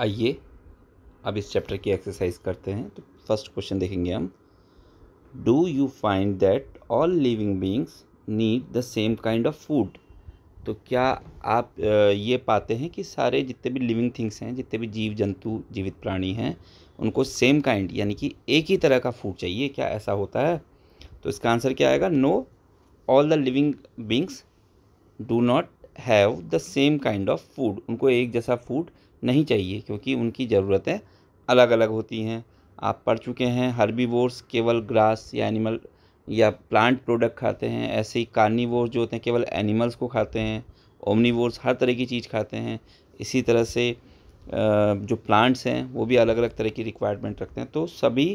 आइए अब इस चैप्टर की एक्सरसाइज करते हैं तो फर्स्ट क्वेश्चन देखेंगे हम do you find that all living beings need the same kind of food तो क्या आप ये पाते हैं कि सारे जितने भी लिविंग थिंग्स हैं जितने भी जीव जंतु जीवित प्राणी हैं उनको सेम काइंड यानी कि एक ही तरह का फूड चाहिए क्या ऐसा होता है तो इसका आंसर क्या आएगा no all the living beings do not have the same kind of food उनको एक जैसा फूड नहीं चाहिए क्योंकि उनकी ज़रूरतें अलग अलग होती हैं आप पढ़ चुके हैं हर्बीवोर्स केवल ग्रास या एनिमल या प्लांट प्रोडक्ट खाते हैं ऐसे ही कार्निवोर्स जो होते हैं केवल एनिमल्स को खाते हैं ओमनीवोर्स हर तरह की चीज़ खाते हैं इसी तरह से जो प्लांट्स हैं वो भी अलग अलग तरह की रिक्वायरमेंट रखते हैं तो सभी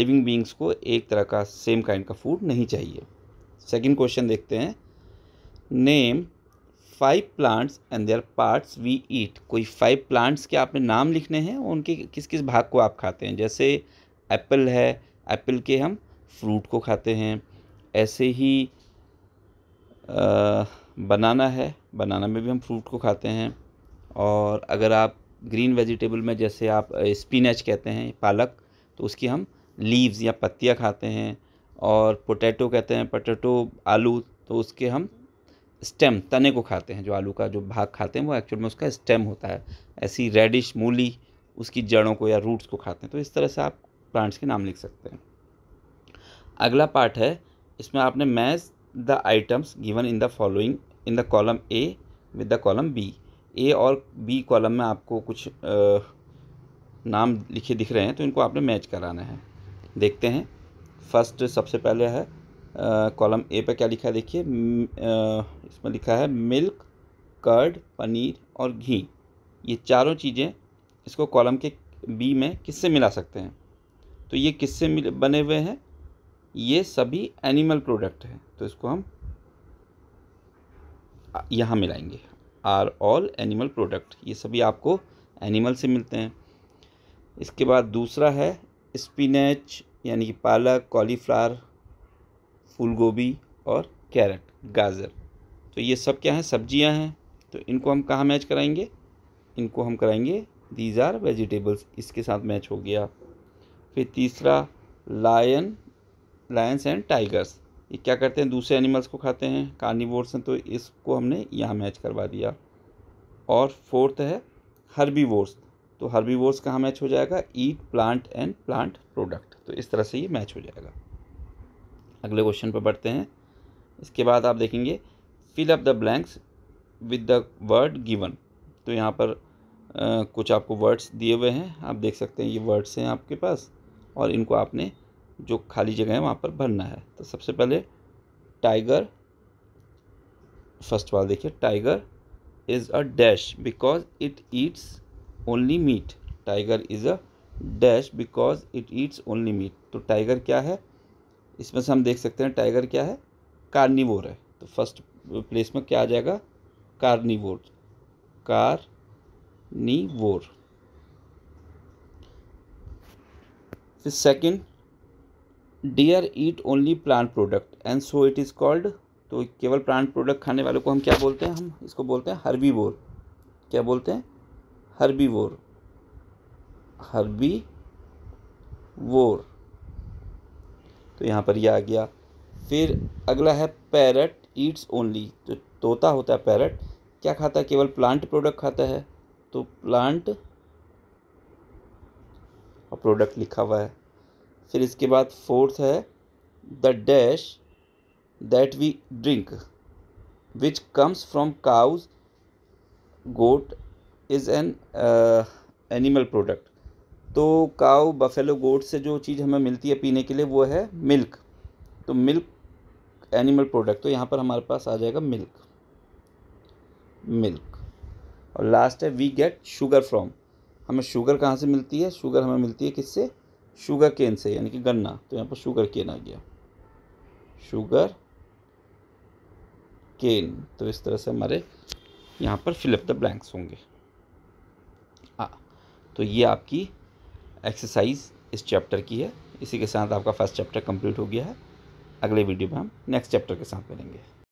लिविंग बींग्स को एक तरह का सेम काइंड का फूड नहीं चाहिए सेकेंड क्वेश्चन देखते हैं name five plants and their parts we eat कोई फाइव प्लांट्स के आपने नाम लिखने हैं और उनके किस किस भाग को आप खाते हैं जैसे एप्पल है एप्पल के हम फ्रूट को खाते हैं ऐसे ही आ, बनाना है बनाना में भी हम फ्रूट को खाते हैं और अगर आप ग्रीन वेजिटेबल में जैसे आप स्पिनच कहते हैं पालक तो उसकी हम लीव्स या पत्तियाँ खाते हैं और पोटैटो कहते हैं पोटैटो आलू तो उसके हम स्टेम तने को खाते हैं जो आलू का जो भाग खाते हैं वो एक्चुअल में उसका स्टेम होता है ऐसी रेडिश मूली उसकी जड़ों को या रूट्स को खाते हैं तो इस तरह से आप प्लांट्स के नाम लिख सकते हैं अगला पार्ट है इसमें आपने match the items given in the following in the column A with the column B A और बी कॉलम में आपको कुछ आ, नाम लिखे दिख रहे हैं तो इनको आपने मैच कराना है देखते हैं फर्स्ट सबसे पहले है कॉलम ए पर क्या लिखा है देखिए इसमें लिखा है मिल्क कर्ड पनीर और घी ये चारों चीज़ें इसको कॉलम के बी में किससे मिला सकते हैं तो ये किससे मिल बने हुए हैं ये सभी एनिमल प्रोडक्ट हैं तो इसको हम यहाँ मिलाएंगे आर ऑल एनिमल प्रोडक्ट ये सभी आपको एनिमल से मिलते हैं इसके बाद दूसरा है स्पिनच यानी कि पालक कॉलीफ्लावर फूलगोभी और कैरेट गाजर तो ये सब क्या हैं सब्जियां हैं तो इनको हम कहाँ मैच कराएंगे इनको हम कराएंगे दीज आर वेजिटेबल्स इसके साथ मैच हो गया फिर तीसरा लायन लायंस एंड टाइगर्स ये क्या करते हैं दूसरे एनिमल्स को खाते हैं कार्निवोर्स हैं तो इसको हमने यहाँ मैच करवा दिया और फोर्थ है हर्बी तो हर्बीवोर्स कहाँ मैच हो जाएगा eat plant and plant product तो इस तरह से ये मैच हो जाएगा अगले क्वेश्चन पर बढ़ते हैं इसके बाद आप देखेंगे fill up the blanks with the word given तो यहाँ पर आ, कुछ आपको वर्ड्स दिए हुए हैं आप देख सकते हैं ये वर्ड्स हैं आपके पास और इनको आपने जो खाली जगह है वहाँ पर भरना है तो सबसे पहले टाइगर फर्स्ट वाल देखिए tiger is a dash because it eats only meat tiger is a dash because it eats only meat तो टाइगर क्या है इसमें से हम देख सकते हैं टाइगर क्या है कार्निवोर है तो फर्स्ट प्लेस में क्या आ जाएगा कार्निवोर वोर फिर second deer eat only plant product and so it is called तो केवल प्लांट प्रोडक्ट खाने वालों को हम क्या बोलते हैं हम इसको बोलते हैं वोर क्या बोलते हैं वोर हर्बी वोर तो यहाँ पर यह आ गया फिर अगला है पैरट ईट्स ओनली तो तोता होता है पैरट क्या खाता है केवल प्लांट प्रोडक्ट खाता है तो प्लांट और प्रोडक्ट लिखा हुआ है फिर इसके बाद फोर्थ है the dash that we drink which comes from cows goat is an animal product तो काउ बफेलो गोट से जो चीज़ हमें मिलती है पीने के लिए वो है मिल्क तो मिल्क एनिमल प्रोडक्ट तो यहाँ पर हमारे पास आ जाएगा मिल्क मिल्क और लास्ट है वी गेट शुगर फ्रॉम हमें शुगर कहाँ से मिलती है शुगर हमें मिलती है किससे शुगर केन से यानी कि गन्ना तो यहाँ पर शुगर केन आ गया शुगर केन तो इस तरह से हमारे यहाँ पर फिलअप द ब्लैंक्स होंगे हाँ तो ये आपकी एक्सरसाइज इस चैप्टर की है इसी के साथ आपका फर्स्ट चैप्टर कंप्लीट हो गया है अगले वीडियो में हम नेक्स्ट चैप्टर के साथ मिलेंगे